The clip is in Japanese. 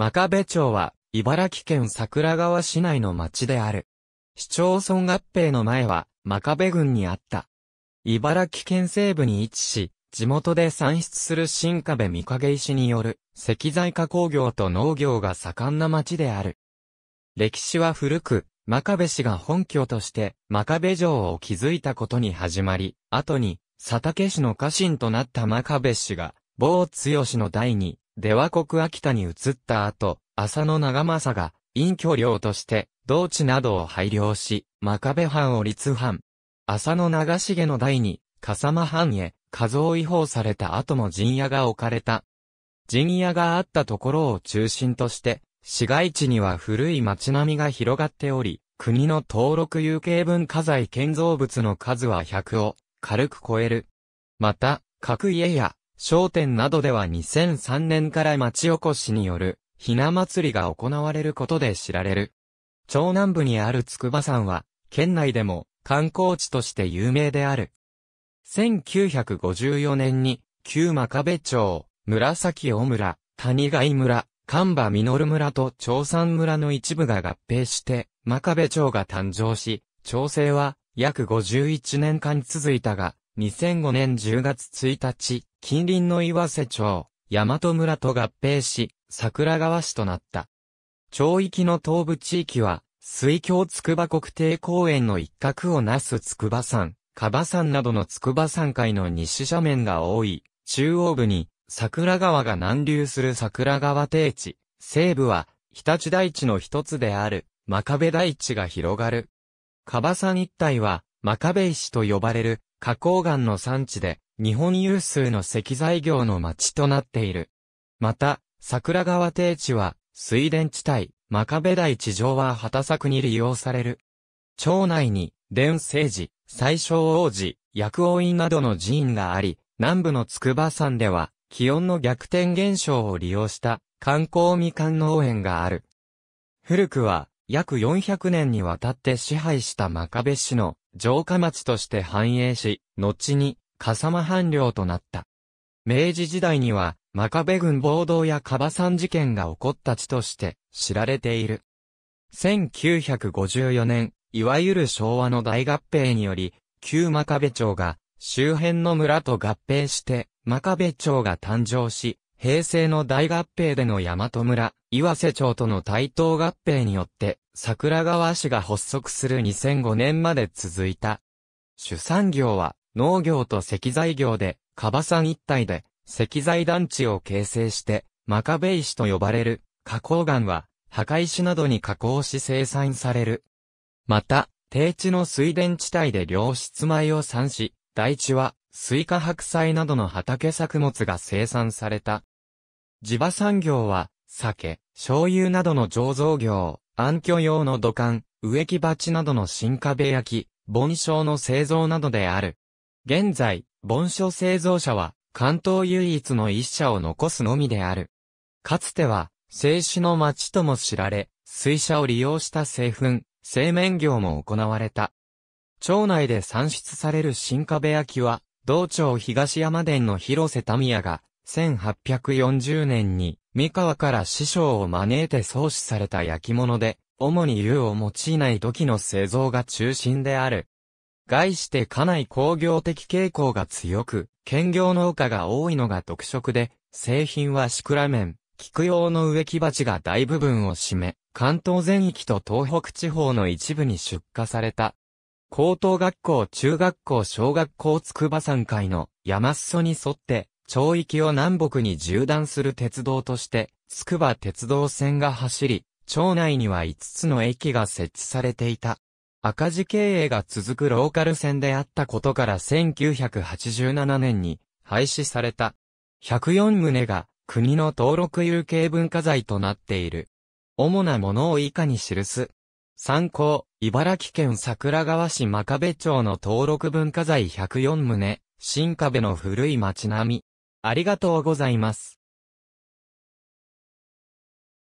真壁町は、茨城県桜川市内の町である。市町村合併の前は、真壁郡にあった。茨城県西部に位置し、地元で産出する新壁三影石による石材加工業と農業が盛んな町である。歴史は古く、真壁氏が本拠として真壁城を築いたことに始まり、後に佐竹氏の家臣となった真壁氏が、某強の代に出羽国秋田に移った後、浅野長政が、隠居領として、同地などを配領し、真壁藩を立藩。浅野長重の代に、笠間藩へ、家蔵違法された後も陣屋が置かれた。陣屋があったところを中心として、市街地には古い町並みが広がっており、国の登録有形文化財建造物の数は100を軽く超える。また、各家や商店などでは2003年から町おこしによる、ひな祭りが行われることで知られる。長南部にある筑波山は、県内でも観光地として有名である。1954年に、旧真壁町、紫尾村、谷貝村、神馬実村と長山村の一部が合併して、真壁町が誕生し、町政は約51年間続いたが、2005年10月1日、近隣の岩瀬町、大和村と合併し、桜川市となった。町域の東部地域は、水郷筑波国定公園の一角をなす筑波山、加賀山などの筑波山海の西斜面が多い、中央部に桜川が南流する桜川低地、西部は日立台地の一つである、真壁台地が広がる。加賀山一帯は、真壁石と呼ばれる花崗岩の産地で、日本有数の石材業の町となっている。また、桜川低地は、水田地帯、真壁台地上は畑作に利用される。町内に、伝聖寺、最小王子、薬王院などの寺院があり、南部の筑波山では、気温の逆転現象を利用した観光みかん農園がある。古くは、約400年にわたって支配した真壁市の城下町として繁栄し、後に、笠間藩領となった。明治時代には、真壁軍暴動やカバん事件が起こった地として知られている。1954年、いわゆる昭和の大合併により、旧真壁町が周辺の村と合併して、真壁町が誕生し、平成の大合併での大和村、岩瀬町との対等合併によって、桜川市が発足する2005年まで続いた。主産業は、農業と石材業で、カバ山一帯で、石材団地を形成して、マカベイ市と呼ばれる、河口岩は、墓石などに加工し生産される。また、低地の水田地帯で良質米を産し、大地は、スイカ白菜などの畑作物が生産された。地場産業は、酒、醤油などの醸造業、暗渠用の土管、植木鉢などの新壁焼き、盆栽の製造などである。現在、盆栽製造者は、関東唯一の一社を残すのみである。かつては、製紙の町とも知られ、水車を利用した製粉、製麺業も行われた。町内で産出される新壁焼きは、道庁東山殿の広瀬民也が、1840年に三河から師匠を招いて創始された焼き物で、主に湯を用いない土器の製造が中心である。概して家内工業的傾向が強く、兼業農家が多いのが特色で、製品はシクラメン、菊用の植木鉢が大部分を占め、関東全域と東北地方の一部に出荷された。高等学校、中学校、小学校筑波山会の山裾に沿って、町域を南北に縦断する鉄道として、筑波鉄道線が走り、町内には5つの駅が設置されていた。赤字経営が続くローカル線であったことから1987年に廃止された。104棟が国の登録有形文化財となっている。主なものを以下に記す。参考、茨城県桜川市真壁町の登録文化財104棟、新壁の古い町並み。ありがとうございます。